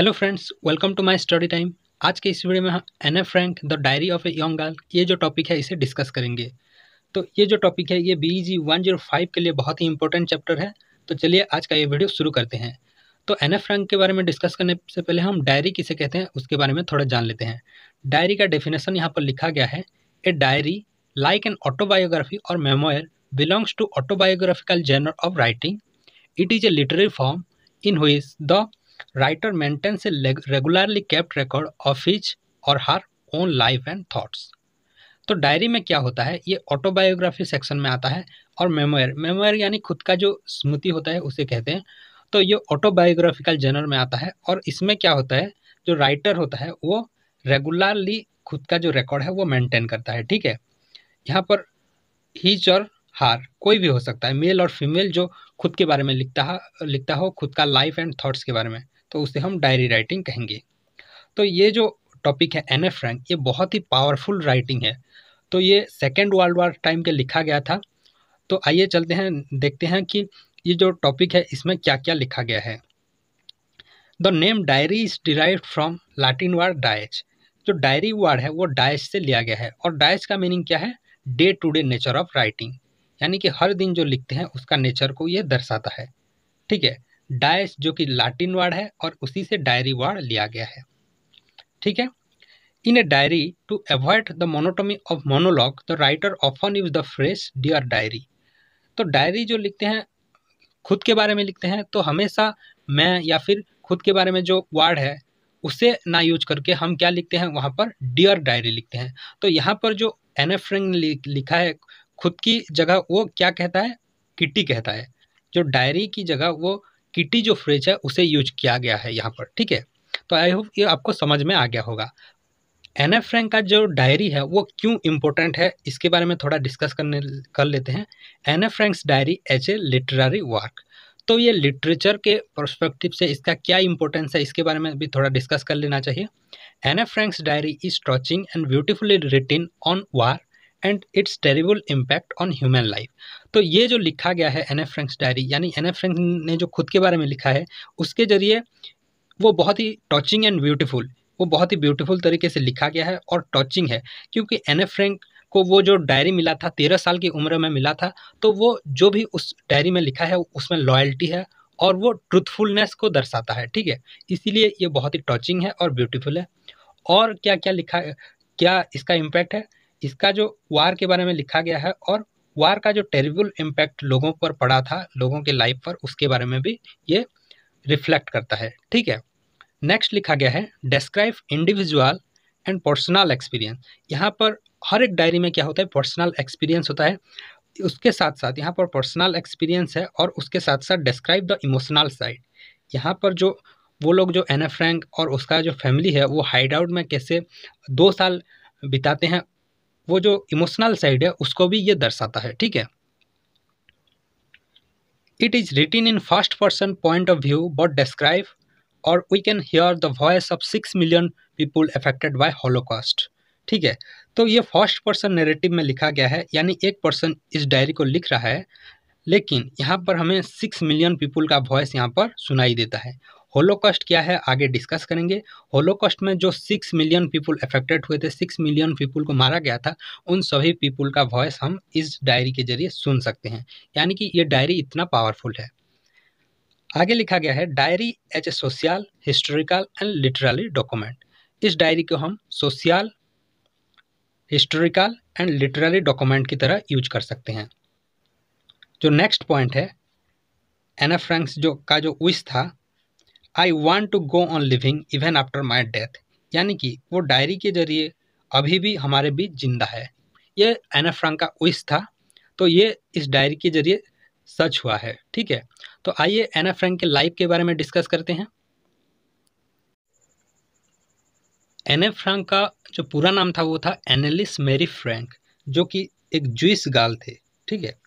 Hello friends welcome to my study time आज के इस वीडियो में हम Anne Frank the diary of a young girl ये जो टॉपिक है इसे डिस्कस करेंगे तो ये जो टॉपिक है ये B G one zero five के लिए बहुत ही इंपॉर्टेंट चैप्टर है तो चलिए आज का ये वीडियो शुरू करते हैं तो एन फ्रैंक के बारे में डिस्कस करने से पहले हम डायरी किसे कहते हैं उसके बारे में थोड़ा जान लेते हैं डायरी का डेफिनेशन यहाँ पर लिखा गया है a diary like an autobiography और memoir belongs to autobiographical genre of writing it is a literary form in which the writer maintains से regularly kept record of his or her own life and thoughts तो diary में क्या होता है ये autobiography section में आता है और मेमोयर मेमोयर यानी खुद का जो स्मृति होता है उसे कहते हैं तो ये ऑटोबायोग्राफिकल जर्नल में आता है और इसमें क्या होता है जो राइटर होता है वो रेगुलरली खुद का जो रिकॉर्ड है वो मेंटेन करता है ठीक है यहाँ पर हीच और हार कोई भी हो सकता है मेल और फीमेल जो खुद के बारे में लिखता है लिखता हो खुद का लाइफ एंड थॉट्स के बारे में तो उसे हम डायरी राइटिंग कहेंगे तो ये जो टॉपिक है एन एफ रैंक ये बहुत ही पावरफुल राइटिंग है तो ये सेकेंड वर्ल्ड वार टाइम के लिखा गया था तो आइए चलते हैं देखते हैं कि ये जो टॉपिक है इसमें क्या क्या लिखा गया है the name diary is derive from Latin word डायच जो डायरी वर्ड है वो डायच से लिया गया है और डायच का मीनिंग क्या है day to day nature of writing यानी कि हर दिन जो लिखते हैं उसका नेचर को ये दर्शाता है ठीक है डायस जो कि लैटिन वर्ड है और उसी से डायरी वर्ड लिया गया है ठीक है in a diary to avoid the monotony of monologue the writer often use the phrase dear diary तो डायरी जो लिखते हैं खुद के बारे में लिखते हैं तो हमेशा मैं या फिर खुद के बारे में जो वर्ड है उसे ना यूज करके हम क्या लिखते हैं वहाँ पर डियर डायरी लिखते हैं तो यहाँ पर जो एन एफ फ्रेंक ने लिखा है खुद की जगह वो क्या कहता है किटी कहता है जो डायरी की जगह वो किटी जो फ्रेज है उसे यूज किया गया है यहाँ पर ठीक है तो आई होप ये आपको समझ में आ गया होगा एन एफ फ्रेंक का जो डायरी है वो क्यों इम्पोर्टेंट है इसके बारे में थोड़ा डिस्कस करने कर लेते हैं Anne F Frank's diary as a literary work तो ये लिटरेचर के परस्पेक्टिव से इसका क्या इंपॉर्टेंस है इसके बारे में भी थोड़ा डिस्कस कर लेना चाहिए Anne F Frank's diary is touching and beautifully written on war and its terrible impact on human life तो ये जो लिखा गया है एन एफ फ्रेंक्स डायरी यानी एन एफ फ्रेंक ने जो खुद के बारे में लिखा है उसके ज़रिए वो बहुत ही टॉचिंग एंड ब्यूटीफुल वो बहुत ही ब्यूटीफुल तरीके से लिखा गया है और टॉचिंग है क्योंकि एन एफ फ्रेंक को वो जो डायरी मिला था तेरह साल की उम्र में मिला था तो वो जो भी उस डायरी में लिखा है उसमें लॉयल्टी है और वो ट्रुथफुलनेस को दर्शाता है ठीक है इसीलिए ये बहुत ही टॉचिंग है और ब्यूटीफुल है और क्या क्या लिखा क्या इसका इम्पैक्ट है इसका जो वार के बारे में लिखा गया है और वार का जो टेरिबल इम्पैक्ट लोगों पर पड़ा था लोगों के लाइफ पर उसके बारे में भी ये रिफ्लेक्ट करता है ठीक है नेक्स्ट लिखा गया है describe individual and personal experience यहाँ पर हर एक डायरी में क्या होता है पर्सनल एक्सपीरियंस होता है उसके साथ साथ यहाँ पर पर्सनल एक्सपीरियंस है और उसके साथ साथ डिस्क्राइब द इमोशनल साइड यहाँ पर जो वो लोग जो एना फ्रैंक और उसका जो फैमिली है वो हाइड आउट में कैसे दो साल बिताते हैं वो जो इमोशनल साइड है उसको भी ये दर्शाता है ठीक है it is written in first person point of view but describe और we can hear the voice of six million people affected by Holocaust. ठीक है तो ये फर्स्ट पर्सन नेरेटिव में लिखा गया है यानी एक पर्सन इस डायरी को लिख रहा है लेकिन यहाँ पर हमें सिक्स मिलियन पीपुल का वॉयस यहाँ पर सुनाई देता है होलोकॉस्ट क्या है आगे डिस्कस करेंगे होलोकॉस्ट में जो सिक्स मिलियन पीपुल अफेक्टेड हुए थे सिक्स मिलियन पीपुल को मारा गया था उन सभी पीपुल का वॉयस हम इस डायरी के जरिए सुन सकते हैं यानी कि ये डायरी इतना पावरफुल है आगे लिखा गया है diary as a social historical and literary document इस डायरी को हम social historical and literary document की तरह यूज कर सकते हैं जो नेक्स्ट पॉइंट है एना फ्रैंक्स जो का जो विश था I want to go on living even after my death यानी कि वो डायरी के जरिए अभी भी हमारे बीच जिंदा है ये एना फ्रांक का विश था तो ये इस डायरी के जरिए सच हुआ है ठीक है तो आइए एना फ्रैंक के लाइफ के बारे में डिस्कस करते हैं एने फ्रैंक का जो पूरा नाम था वो था एनालिस मेरी फ्रैंक जो कि एक जुइस गाल थे ठीक है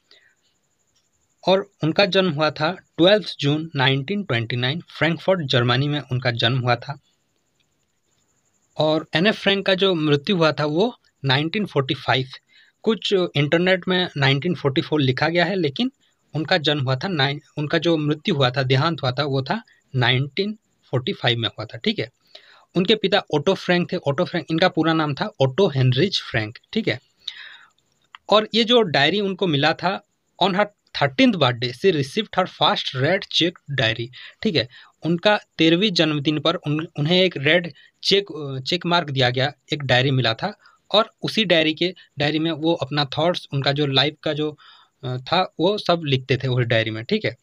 और उनका जन्म हुआ था 12 जून 1929 फ्रैंकफर्ट जर्मनी में उनका जन्म हुआ था और एन एफ फ्रैंक का जो मृत्यु हुआ था वो 1945 कुछ इंटरनेट में 1944 लिखा गया है लेकिन उनका जन्म हुआ था नाइन उनका जो मृत्यु हुआ था देहांत हुआ था वो था 1945 में हुआ था ठीक है उनके पिता ओटो फ्रैंक थे ओटो फ्रैंक इनका पूरा नाम था ओटो हेनरिज फ्रैंक ठीक है और ये जो डायरी उनको मिला था on her thirteen birthday she received her first red check diary ठीक है उनका तेरहवीं जन्मदिन पर उन उन्हें एक रेड चेक चेक मार्क दिया गया एक डायरी मिला था और उसी डायरी के डायरी में वो अपना थॉट्स उनका जो लाइफ का जो था वो सब लिखते थे उस डायरी में ठीक है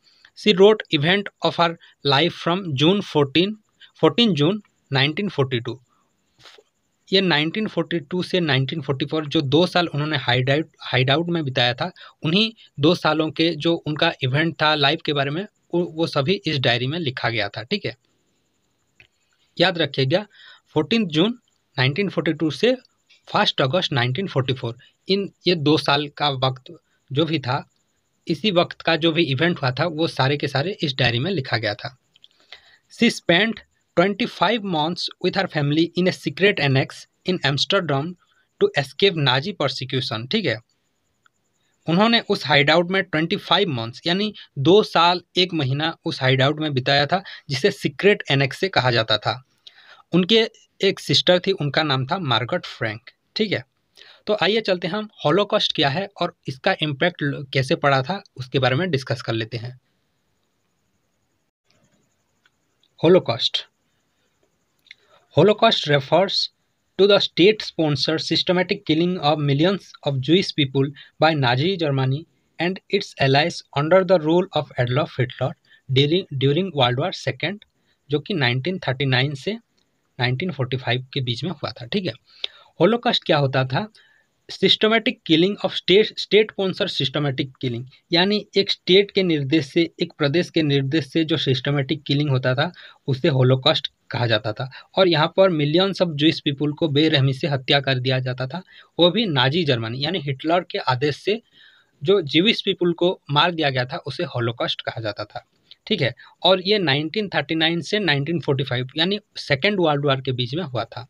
she wrote event of her life from June fourteen fourteen June nineteen forty two ये 1942 से 1944 जो दो साल उन्होंने हाइड आउट हाइड आउट में बिताया था उन्हीं दो सालों के जो उनका इवेंट था लाइफ के बारे में वो सभी इस डायरी में लिखा गया था ठीक है याद रखिएगा फोर्टीन जून 1942 से फर्स्ट अगस्त 1944 इन ये दो साल का वक्त जो भी था इसी वक्त का जो भी इवेंट हुआ था वो सारे के सारे इस डायरी में लिखा गया था she spent 25 months with her family in a secret annex in Amsterdam to escape Nazi prosecution ठीक है उन्होंने उस हाइड आउट में 25 मंथ्स यानी दो साल एक महीना उस हाइड आउट में बिताया था जिसे सीक्रेट एनेक्स से कहा जाता था उनके एक सिस्टर थी उनका नाम था मार्गट फ्रैंक ठीक है तो आइए चलते हैं हम हॉलोकॉस्ट क्या है और इसका इम्पैक्ट कैसे पड़ा था उसके बारे में डिस्कस कर लेते हैं Holocaust Holocaust refers to the state-sponsored systematic killing of millions of Jewish people by Nazi Germany and its allies under the rule of Adolf Hitler during during world war second जो कि 1939 से 1945 के बीच में हुआ था ठीक है होलोकास्ट क्या होता था systematic killing of state state sponsor systematic killing यानी एक स्टेट के निर्देश से एक प्रदेश के निर्देश से जो सिस्टमेटिक किलिंग होता था उसे होलोकास्ट कहा जाता था और यहाँ पर मिलियंस ऑफ जूस पीपुल को बेरहमी से हत्या कर दिया जाता था वो भी नाजी जर्मनी यानी हिटलर के आदेश से जो जीविस पीपुल को मार दिया गया था उसे होलोकॉस्ट कहा जाता था ठीक है और ये 1939 से 1945 यानी सेकेंड वर्ल्ड वार के बीच में हुआ था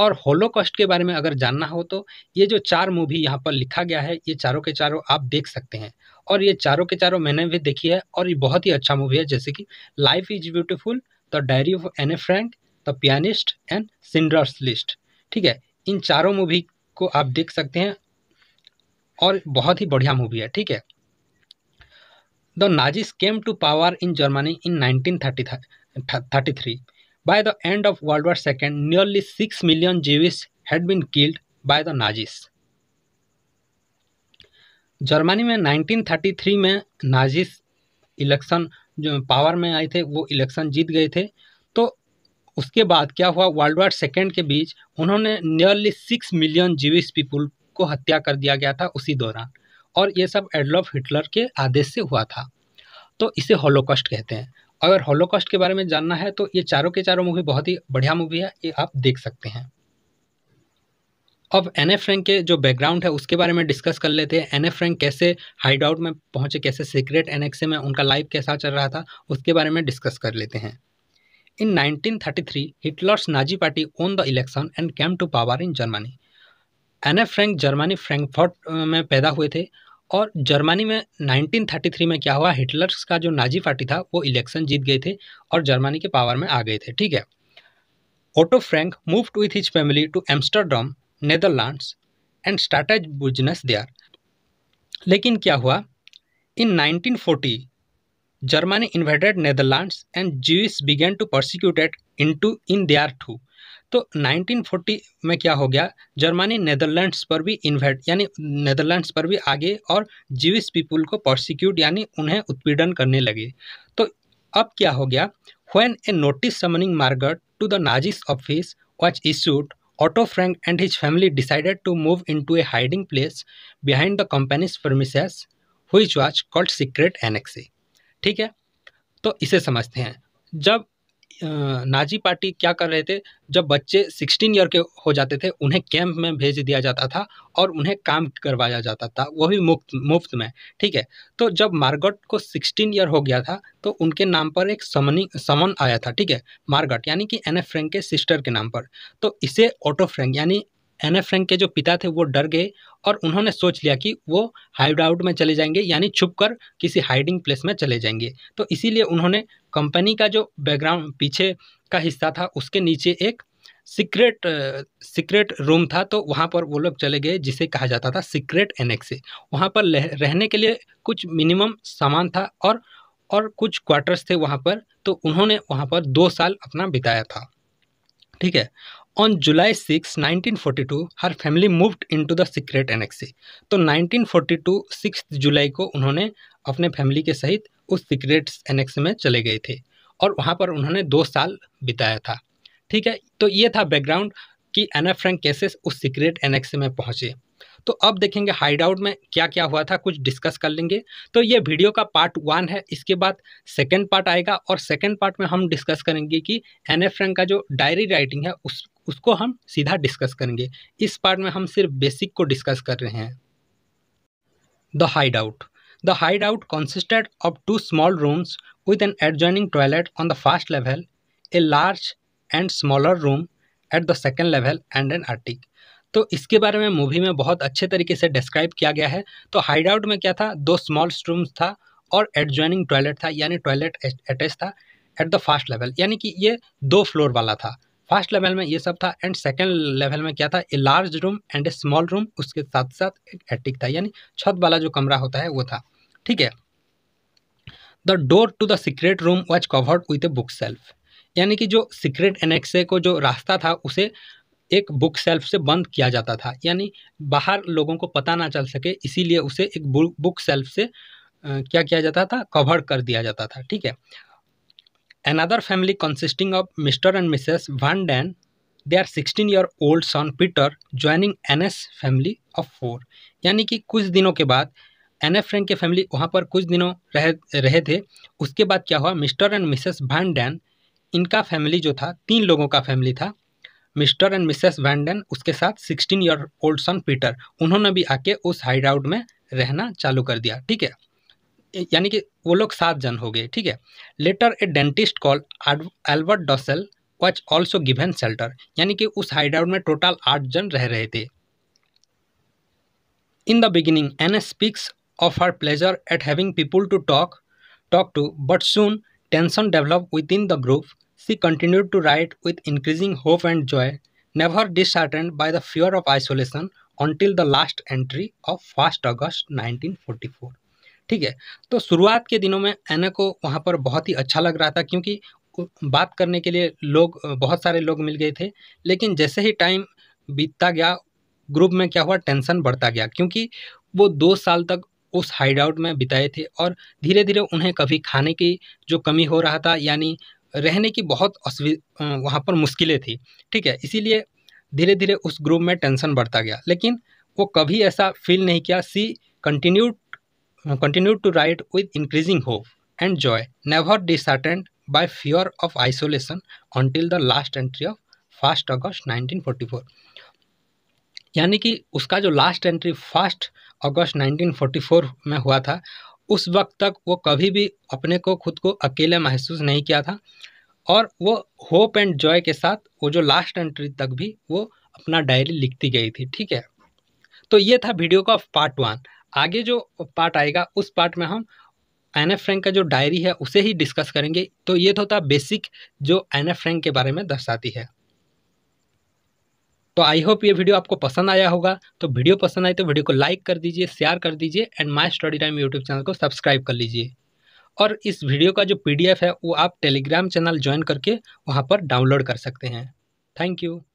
और होलोकॉस्ट के बारे में अगर जानना हो तो ये जो चार मूवी यहाँ पर लिखा गया है ये चारों के चारों आप देख सकते हैं और ये चारों के चारों मैंने भी देखी है और ये बहुत ही अच्छा मूवी है जैसे कि life is beautiful the diary of Anne Frank the pianist and Schindler's list ठीक है इन चारों मूवी को आप देख सकते हैं और बहुत ही बढ़िया मूवी है ठीक है the Nazis came to power in Germany in nineteen thirty thirty three by the end of world war second nearly six million Jewish had been killed by the Nazis Germany में 1933 में Nazis election जो power में आए थे वो election जीत गए थे तो उसके बाद क्या हुआ वर्ल्ड वार सेकेंड के बीच उन्होंने nearly six million Jewish people को हत्या कर दिया गया था उसी दौरान और ये सब एडलॉफ हिटलर के आदेश से हुआ था तो इसे होलोकॉस्ट कहते हैं अगर होलोकॉस्ट के बारे में जानना है तो ये चारों के चारों मूवी बहुत ही बढ़िया मूवी है ये आप देख सकते हैं अब एन फ्रेंक के जो बैकग्राउंड है उसके बारे में डिस्कस कर लेते हैं एन एफ फ्रेंक कैसे हाइड आउट में पहुंचे कैसे सीक्रेट एक्स में उनका लाइफ कैसा चल रहा था उसके बारे में डिस्कस कर लेते हैं in 1933 Hitler's Nazi party won the election and came to power in Germany Anne F Frank Germany Frankfurt में पैदा हुए थे और जर्मनी में नाइनटीन थर्टी थ्री में क्या हुआ हिटलर्स का जो नाजी पार्टी था वो इलेक्शन जीत गए थे और जर्मनी के पावर में आ गए थे ठीक है Otto Frank move with his family to Amsterdam Netherlands and starts business there लेकिन क्या हुआ in 1940 Germany and Jewish began to began in to in they are to तो 1940 में क्या हो गया जर्मनी नेदरलैंड्स पर भी इन्वेट यानी नेदरलैंड्स पर भी आगे और जीविस पीपुल को प्रोसिक्यूट यानी उन्हें उत्पीड़न करने लगे तो अब क्या हो गया when a notice summoning Margot to the Nazis office was issued Otto Frank and his family decided to move into a hiding place behind the company's premises, which was called Secret Annexe. ठीक है तो इसे समझते हैं जब Nazi party क्या कर रहे थे जब बच्चे 16 ईयर के हो जाते थे उन्हें कैंप में भेज दिया जाता था और उन्हें काम करवाया जाता था वो भी मुफ्त मुफ्त में ठीक है तो जब मार्गट को 16 ईयर हो गया था तो उनके नाम पर एक समनी समन आया था ठीक है मार्गट यानी कि एन एफ फ्रैंक के सिस्टर के नाम पर तो इसे ऑटो फ्रैंक यानी एन एफ फ्रैंक के जो पिता थे वो डर गए और उन्होंने सोच लिया कि वो हाइड आउट में चले जाएंगे यानी छुप कर किसी हाइडिंग प्लेस में चले जाएंगे तो इसीलिए उन्होंने कंपनी का जो बैकग्राउंड पीछे का हिस्सा था उसके नीचे एक सीक्रेट सीक्रेट रूम था तो वहाँ पर वो लोग चले गए जिसे कहा जाता था सीक्रेट एनेक्स वहाँ पर रहने के लिए कुछ मिनिमम सामान था और और कुछ क्वार्टर्स थे वहाँ पर तो उन्होंने वहाँ पर दो साल अपना बिताया था ठीक है on July six nineteen forty two her family moved into the secret annexe तो nineteen forty two six July को उन्होंने अपने फैमिली के सहित उस सिक्रेट्स एनेक्स में चले गए थे और वहाँ पर उन्होंने दो साल बिताया था ठीक है तो ये था बैकग्राउंड कि एना फ्रैंक कैसे उस सीक्रेट एनेक्स में पहुँचे तो अब देखेंगे हाइड आउट में क्या क्या हुआ था कुछ डिस्कस कर लेंगे तो ये वीडियो का पार्ट वन है इसके बाद सेकंड पार्ट आएगा और सेकंड पार्ट में हम डिस्कस करेंगे कि एन एफ रैंक का जो डायरी राइटिंग है उस उसको हम सीधा डिस्कस करेंगे इस पार्ट में हम सिर्फ बेसिक को डिस्कस कर रहे हैं the hideout The hideout consisted of two small rooms with an adjoining toilet on the first level, a large and smaller room at the second level and an attic. तो इसके बारे में movie में बहुत अच्छे तरीके से describe किया गया है तो हाइड आउट में क्या था दो स्मॉल रूम्स था और एडजॉइनिंग टॉयलेट था यानी टॉयलेट अटैच था एट द फर्स्ट लेवल यानी कि ये दो फ्लोर वाला था फर्स्ट लेवल में ये सब था एंड सेकेंड लेवल में क्या था a large room and a small room उसके साथ साथ एक एटिक था यानी छत वाला जो कमरा होता है वो था ठीक है the door to the secret room was covered with a bookshelf यानी कि जो सीक्रेट एनेक्से को जो रास्ता था उसे एक बुक सेल्फ से बंद किया जाता था यानी बाहर लोगों को पता ना चल सके इसीलिए उसे एक बुक सेल्फ से क्या किया जाता था कवर कर दिया जाता था ठीक है family consisting of Mr and Mrs Van Daan their sixteen year old son Peter joining NS family of four यानी कि कुछ दिनों के बाद एन एफ फ्रेंड के फैमिली वहाँ पर कुछ दिनों रह रहे थे उसके बाद क्या हुआ Mr and Mrs Van Daan इनका फैमिली जो था तीन लोगों का फैमिली था Mr and Mrs Van Daan उसके साथ sixteen year old son Peter उन्होंने भी आके उस हाइड आउट में रहना चालू कर दिया ठीक है यानी कि वो लोग सात जन हो गए ठीक है later a dentist called Albert Dussel was also given shelter यानी कि उस हाइड आउट में टोटल आठ जन रह रहे थे in the beginning Anne's speaks of her pleasure at having people to talk, talk to, but soon tension developed within the group. She continued to write with increasing hope and joy, never disheartened by the fear of isolation until the last entry of first august 1944 ठीक है तो शुरुआत के दिनों में एना को वहाँ पर बहुत ही अच्छा लग रहा था क्योंकि बात करने के लिए लोग बहुत सारे लोग मिल गए थे लेकिन जैसे ही टाइम बीतता गया ग्रुप में क्या हुआ टेंशन बढ़ता गया क्योंकि वो दो साल तक उस हाइड आउट में बिताए थे और धीरे धीरे उन्हें कभी खाने की जो कमी हो रहा था यानी रहने की बहुत असुवि वहाँ पर मुश्किलें थी ठीक है इसीलिए धीरे धीरे उस ग्रुप में टेंशन बढ़ता गया लेकिन वो कभी ऐसा फील नहीं किया she continued continue to write with increasing hope and joy never disheartened by fear of isolation until the last entry of first August 1944 यानी कि उसका जो लास्ट एंट्री फर्स्ट अगस्त 1944 में हुआ था उस वक्त तक वो कभी भी अपने को खुद को अकेले महसूस नहीं किया था और वो होप एंड जॉय के साथ वो जो लास्ट एंट्री तक भी वो अपना डायरी लिखती गई थी ठीक है तो ये था वीडियो का पार्ट वन आगे जो पार्ट आएगा उस पार्ट में हम एन एफ फ्रेंक का जो डायरी है उसे ही डिस्कस करेंगे तो ये तो था बेसिक जो एन एफ फ्रेंक के बारे में दर्शाती है तो आई होप ये वीडियो आपको पसंद आया होगा तो वीडियो पसंद आए तो वीडियो को लाइक कर दीजिए शेयर कर दीजिए and my study time YouTube channel को सब्सक्राइब कर लीजिए और इस वीडियो का जो पीडीएफ है वो आप टेलीग्राम चैनल ज्वाइन करके वहाँ पर डाउनलोड कर सकते हैं थैंक यू